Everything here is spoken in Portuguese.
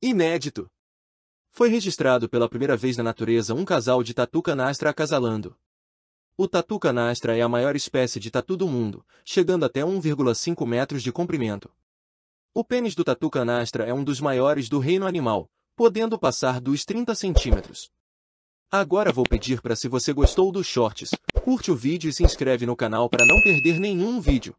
Inédito! Foi registrado pela primeira vez na natureza um casal de tatu canastra acasalando. O tatu canastra é a maior espécie de tatu do mundo, chegando até 1,5 metros de comprimento. O pênis do tatu canastra é um dos maiores do reino animal, podendo passar dos 30 centímetros. Agora vou pedir para se você gostou dos shorts, curte o vídeo e se inscreve no canal para não perder nenhum vídeo.